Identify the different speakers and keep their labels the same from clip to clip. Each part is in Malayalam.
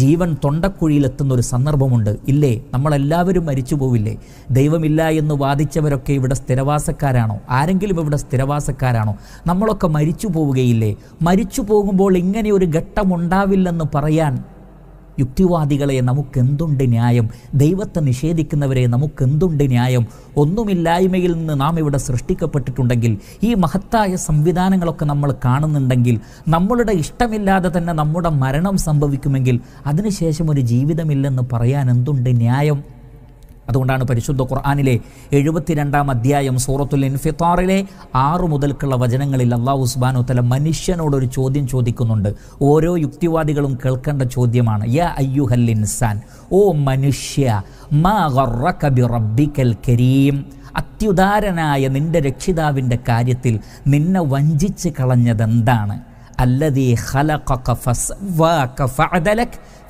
Speaker 1: ജീവൻ തൊണ്ടക്കുഴിയിലെത്തുന്ന ഒരു സന്ദർഭമുണ്ട് ഇല്ലേ നമ്മളെല്ലാവരും മരിച്ചു പോവില്ലേ ദൈവമില്ല എന്ന് വാദിച്ചവരൊക്കെ ഇവിടെ സ്ഥിരവാസക്കാരാണോ ആരെങ്കിലും ഇവിടെ സ്ഥിരവാസക്കാരാണോ നമ്മളൊക്കെ മരിച്ചു പോവുകയില്ലേ മരിച്ചു പോകുമ്പോൾ ഇങ്ങനെ ഒരു ഘട്ടമുണ്ടാവില്ലെന്ന് പറയാൻ യുക്തിവാദികളെ നമുക്കെന്തുണ്ട് ന്യായം ദൈവത്തെ നിഷേധിക്കുന്നവരെ നമുക്കെന്തുണ്ട് ന്യായം ഒന്നുമില്ലായ്മയിൽ നിന്ന് നാം ഇവിടെ സൃഷ്ടിക്കപ്പെട്ടിട്ടുണ്ടെങ്കിൽ ഈ മഹത്തായ സംവിധാനങ്ങളൊക്കെ നമ്മൾ കാണുന്നുണ്ടെങ്കിൽ നമ്മളുടെ ഇഷ്ടമില്ലാതെ തന്നെ നമ്മുടെ മരണം സംഭവിക്കുമെങ്കിൽ അതിനുശേഷം ഒരു ജീവിതമില്ലെന്ന് പറയാൻ എന്തുണ്ട് ന്യായം അതുകൊണ്ടാണ് പരിശുദ്ധ ഖുർആാനിലെ എഴുപത്തിരണ്ടാം അധ്യായം സൂറത്തുൽ ഇൻഫിത്താറിലെ ആറു മുതൽക്കുള്ള വചനങ്ങളിൽ അള്ളാഹു ഉസ്ബാനു തല മനുഷ്യനോടൊരു ചോദ്യം ചോദിക്കുന്നുണ്ട് ഓരോ യുക്തിവാദികളും കേൾക്കേണ്ട ചോദ്യമാണ് യ അയ്യുഹൽ ഇൻസാൻ ഓ മനുഷ്യ മാ ബി റബ്ബിക്കൽ കരീം അത്യുദാരനായ നിന്റെ രക്ഷിതാവിൻ്റെ കാര്യത്തിൽ നിന്നെ വഞ്ചിച്ച് കളഞ്ഞതെന്താണ് അല്ലതീ ഖലഖക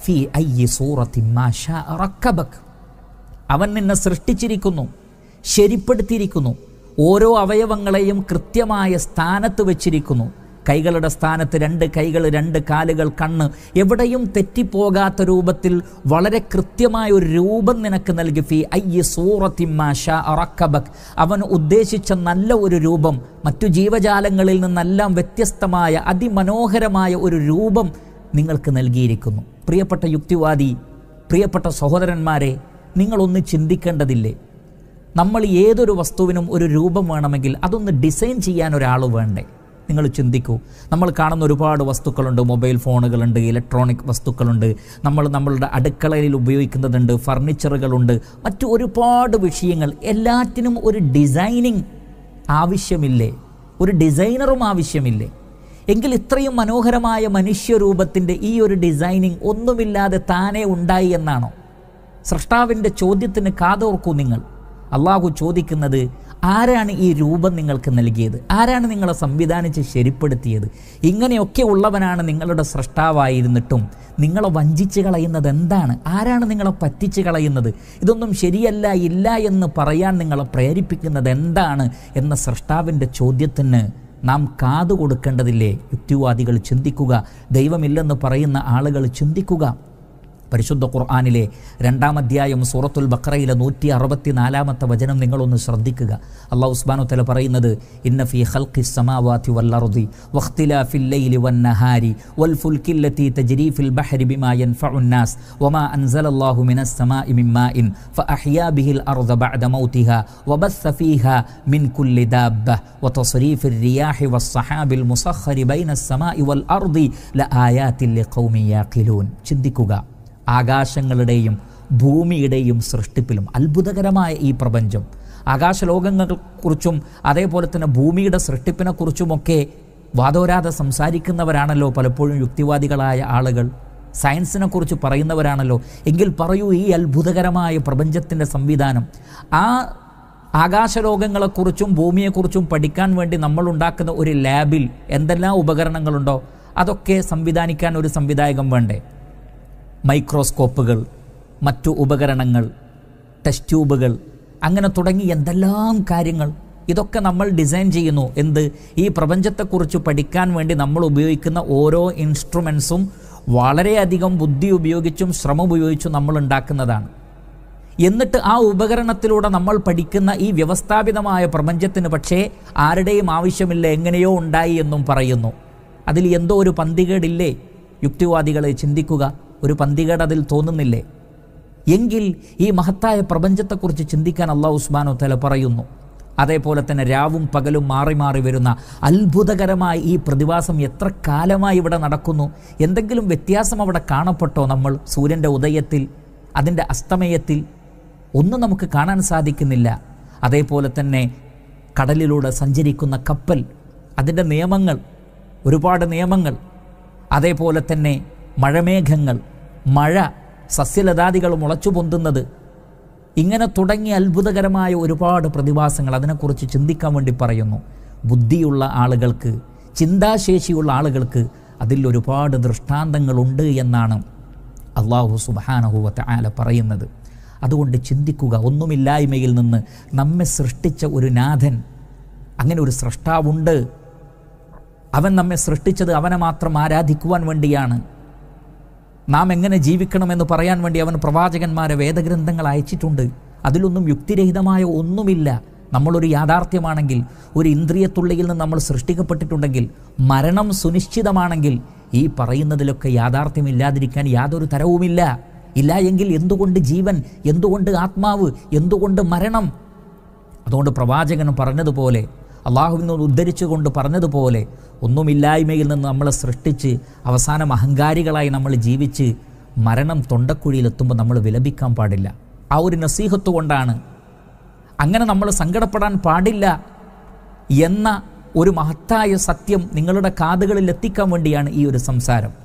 Speaker 1: ഫീ അയ്യി സൂറത്തിൻ മാ ശാഅ അവൻ നിന്നെ സൃഷ്ടിച്ചിരിക്കുന്നു ശരിപ്പെടുത്തിയിരിക്കുന്നു ഓരോ അവയവങ്ങളെയും കൃത്യമായ സ്ഥാനത്ത് വെച്ചിരിക്കുന്നു കൈകളുടെ സ്ഥാനത്ത് രണ്ട് കൈകൾ രണ്ട് കാലുകൾ കണ്ണ് എവിടെയും തെറ്റിപ്പോകാത്ത രൂപത്തിൽ വളരെ കൃത്യമായ ഒരു രൂപം നിനക്ക് നൽകി ഫി അയ്യ സൂറത്തിമാഷ അറക്കബക് അവൻ ഉദ്ദേശിച്ച നല്ല ഒരു രൂപം മറ്റു ജീവജാലങ്ങളിൽ നിന്നെല്ലാം വ്യത്യസ്തമായ അതിമനോഹരമായ ഒരു രൂപം നിങ്ങൾക്ക് നൽകിയിരിക്കുന്നു പ്രിയപ്പെട്ട യുക്തിവാദി പ്രിയപ്പെട്ട സഹോദരന്മാരെ നിങ്ങളൊന്ന് ചിന്തിക്കേണ്ടതില്ലേ നമ്മൾ ഏതൊരു വസ്തുവിനും ഒരു രൂപം വേണമെങ്കിൽ അതൊന്ന് ഡിസൈൻ ചെയ്യാൻ ഒരാൾ വേണ്ടേ നിങ്ങൾ ചിന്തിക്കൂ നമ്മൾ കാണുന്ന ഒരുപാട് വസ്തുക്കളുണ്ട് മൊബൈൽ ഫോണുകളുണ്ട് ഇലക്ട്രോണിക് വസ്തുക്കളുണ്ട് നമ്മൾ നമ്മളുടെ അടുക്കളയിൽ ഉപയോഗിക്കുന്നതുണ്ട് ഫർണിച്ചറുകളുണ്ട് മറ്റു ഒരുപാട് വിഷയങ്ങൾ എല്ലാറ്റിനും ഒരു ഡിസൈനിങ് ആവശ്യമില്ലേ ഒരു ഡിസൈനറും ആവശ്യമില്ലേ എങ്കിൽ ഇത്രയും മനോഹരമായ മനുഷ്യരൂപത്തിൻ്റെ ഈ ഒരു ഡിസൈനിങ് ഒന്നുമില്ലാതെ താനേ ഉണ്ടായി എന്നാണോ സൃഷ്ടാവിൻ്റെ ചോദ്യത്തിന് കാതോർക്കൂ നിങ്ങൾ അള്ളാഹു ചോദിക്കുന്നത് ആരാണ് ഈ രൂപം നിങ്ങൾക്ക് നൽകിയത് ആരാണ് നിങ്ങളെ സംവിധാനിച്ച് ശരിപ്പെടുത്തിയത് ഇങ്ങനെയൊക്കെ ഉള്ളവനാണ് നിങ്ങളുടെ സൃഷ്ടാവായിരുന്നിട്ടും നിങ്ങളെ വഞ്ചിച്ച് കളയുന്നത് എന്താണ് ആരാണ് നിങ്ങളെ പറ്റിച്ച് കളയുന്നത് ഇതൊന്നും ശരിയല്ല ഇല്ല എന്ന് പറയാൻ നിങ്ങളെ പ്രേരിപ്പിക്കുന്നത് എന്താണ് എന്ന സൃഷ്ടാവിൻ്റെ ചോദ്യത്തിന് നാം കാതു കൊടുക്കേണ്ടതില്ലേ യുക്തിവാദികൾ ചിന്തിക്കുക ദൈവമില്ലെന്ന് പറയുന്ന ആളുകൾ ചിന്തിക്കുക പരിശുദ്ധ ഖുർആനിലെ രണ്ടാം അധ്യായം സൂറത്തുൽ ബക്രയിലെ നൂറ്റി അറുപത്തിനാലാമത്തെ വചനം നിങ്ങളൊന്ന് ശ്രദ്ധിക്കുക അള്ളാഹു ഉസ്മാനു തല പറയുന്നത് ഇന്നഫി ഹൽഖി സമാവാത്തി വല്ലറുദി വഖ്തിലാഫില്ലൈലി വന്നഹാരി വൽ തജ്രീ ഫിൽ ബഹരി ബിമാ നാസ് വമാ അൻസലല്ലാഹു മിനസ് സമാഇ മിൻ മാഇൻ ഫഅഹ്യാ ബിഹിൽ അർദ ബഅദ മൗതിഹാ വബസ്സ ഫീഹാ മിൻ കുല്ലി ദാബ്ബ വതസ്രീഫിർ റിയാഹി വസ്സഹാബിൽ മുസഖ്ഖരി ബൈന السماء والأرض لآيات لقوم يعقلون ചിന്തിക്കുക ആകാശങ്ങളുടെയും ഭൂമിയുടെയും സൃഷ്ടിപ്പിലും അത്ഭുതകരമായ ഈ പ്രപഞ്ചം ആകാശലോകങ്ങളെക്കുറിച്ചും അതേപോലെ തന്നെ ഭൂമിയുടെ സൃഷ്ടിപ്പിനെക്കുറിച്ചുമൊക്കെ വാദോരാതെ സംസാരിക്കുന്നവരാണല്ലോ പലപ്പോഴും യുക്തിവാദികളായ ആളുകൾ സയൻസിനെക്കുറിച്ച് പറയുന്നവരാണല്ലോ എങ്കിൽ പറയൂ ഈ അത്ഭുതകരമായ പ്രപഞ്ചത്തിൻ്റെ സംവിധാനം ആ ആകാശലോകങ്ങളെക്കുറിച്ചും ഭൂമിയെക്കുറിച്ചും പഠിക്കാൻ വേണ്ടി നമ്മൾ ഉണ്ടാക്കുന്ന ഒരു ലാബിൽ എന്തെല്ലാം ഉപകരണങ്ങളുണ്ടോ അതൊക്കെ സംവിധാനിക്കാൻ ഒരു സംവിധായകം വേണ്ടേ മൈക്രോസ്കോപ്പുകൾ മറ്റു ഉപകരണങ്ങൾ ടെസ്റ്റ് ട്യൂബുകൾ അങ്ങനെ തുടങ്ങി എന്തെല്ലാം കാര്യങ്ങൾ ഇതൊക്കെ നമ്മൾ ഡിസൈൻ ചെയ്യുന്നു എന്ത് ഈ പ്രപഞ്ചത്തെക്കുറിച്ച് പഠിക്കാൻ വേണ്ടി നമ്മൾ ഉപയോഗിക്കുന്ന ഓരോ ഇൻസ്ട്രുമെൻസും വളരെയധികം ബുദ്ധി ഉപയോഗിച്ചും ശ്രമം ഉപയോഗിച്ചും നമ്മൾ ഉണ്ടാക്കുന്നതാണ് എന്നിട്ട് ആ ഉപകരണത്തിലൂടെ നമ്മൾ പഠിക്കുന്ന ഈ വ്യവസ്ഥാപിതമായ പ്രപഞ്ചത്തിന് പക്ഷേ ആരുടെയും ആവശ്യമില്ല എങ്ങനെയോ ഉണ്ടായി എന്നും പറയുന്നു അതിൽ എന്തോ ഒരു പന്തികേടില്ലേ യുക്തിവാദികളെ ചിന്തിക്കുക ഒരു പന്തികേട് അതിൽ തോന്നുന്നില്ലേ എങ്കിൽ ഈ മഹത്തായ പ്രപഞ്ചത്തെക്കുറിച്ച് ചിന്തിക്കാൻ അള്ളാഹു ഉസ്മാനോ തല പറയുന്നു അതേപോലെ തന്നെ രാവും പകലും മാറി മാറി വരുന്ന അത്ഭുതകരമായ ഈ പ്രതിഭാസം എത്ര കാലമായി ഇവിടെ നടക്കുന്നു എന്തെങ്കിലും വ്യത്യാസം അവിടെ കാണപ്പെട്ടോ നമ്മൾ സൂര്യൻ്റെ ഉദയത്തിൽ അതിൻ്റെ അസ്തമയത്തിൽ ഒന്നും നമുക്ക് കാണാൻ സാധിക്കുന്നില്ല അതേപോലെ തന്നെ കടലിലൂടെ സഞ്ചരിക്കുന്ന കപ്പൽ അതിൻ്റെ നിയമങ്ങൾ ഒരുപാട് നിയമങ്ങൾ അതേപോലെ തന്നെ മഴമേഘങ്ങൾ മഴ സസ്യലതാദികൾ മുളച്ചു പൊന്തുന്നത് ഇങ്ങനെ തുടങ്ങിയ അത്ഭുതകരമായ ഒരുപാട് പ്രതിഭാസങ്ങൾ അതിനെക്കുറിച്ച് ചിന്തിക്കാൻ വേണ്ടി പറയുന്നു ബുദ്ധിയുള്ള ആളുകൾക്ക് ചിന്താശേഷിയുള്ള ആളുകൾക്ക് അതിൽ ഒരുപാട് ദൃഷ്ടാന്തങ്ങളുണ്ട് എന്നാണ് അള്ളാഹു സുബാനഹുവത്തെ ആല പറയുന്നത് അതുകൊണ്ട് ചിന്തിക്കുക ഒന്നുമില്ലായ്മയിൽ നിന്ന് നമ്മെ സൃഷ്ടിച്ച ഒരു നാഥൻ അങ്ങനെ ഒരു സൃഷ്ടാവുണ്ട് അവൻ നമ്മെ സൃഷ്ടിച്ചത് അവനെ മാത്രം ആരാധിക്കുവാൻ വേണ്ടിയാണ് നാം എങ്ങനെ ജീവിക്കണമെന്ന് പറയാൻ വേണ്ടി അവൻ പ്രവാചകന്മാരെ വേദഗ്രന്ഥങ്ങൾ അയച്ചിട്ടുണ്ട് അതിലൊന്നും യുക്തിരഹിതമായ ഒന്നുമില്ല നമ്മളൊരു യാഥാർത്ഥ്യമാണെങ്കിൽ ഒരു ഇന്ദ്രിയത്തുള്ളിയിൽ നിന്ന് നമ്മൾ സൃഷ്ടിക്കപ്പെട്ടിട്ടുണ്ടെങ്കിൽ മരണം സുനിശ്ചിതമാണെങ്കിൽ ഈ പറയുന്നതിലൊക്കെ യാഥാർത്ഥ്യമില്ലാതിരിക്കാൻ യാതൊരു തരവുമില്ല ഇല്ല എങ്കിൽ എന്തുകൊണ്ട് ജീവൻ എന്തുകൊണ്ട് ആത്മാവ് എന്തുകൊണ്ട് മരണം അതുകൊണ്ട് പ്രവാചകൻ പറഞ്ഞതുപോലെ അള്ളാഹുവിനോട് ഉദ്ധരിച്ചുകൊണ്ട് പറഞ്ഞതുപോലെ ഒന്നുമില്ലായ്മയിൽ നിന്ന് നമ്മളെ സൃഷ്ടിച്ച് അവസാനം അഹങ്കാരികളായി നമ്മൾ ജീവിച്ച് മരണം തൊണ്ടക്കുഴിയിലെത്തുമ്പോൾ നമ്മൾ വിലപിക്കാൻ പാടില്ല ആ ഒരു നസീഹത്ത് കൊണ്ടാണ് അങ്ങനെ നമ്മൾ സങ്കടപ്പെടാൻ പാടില്ല എന്ന ഒരു മഹത്തായ സത്യം നിങ്ങളുടെ കാതുകളിൽ എത്തിക്കാൻ വേണ്ടിയാണ് ഈ ഒരു സംസാരം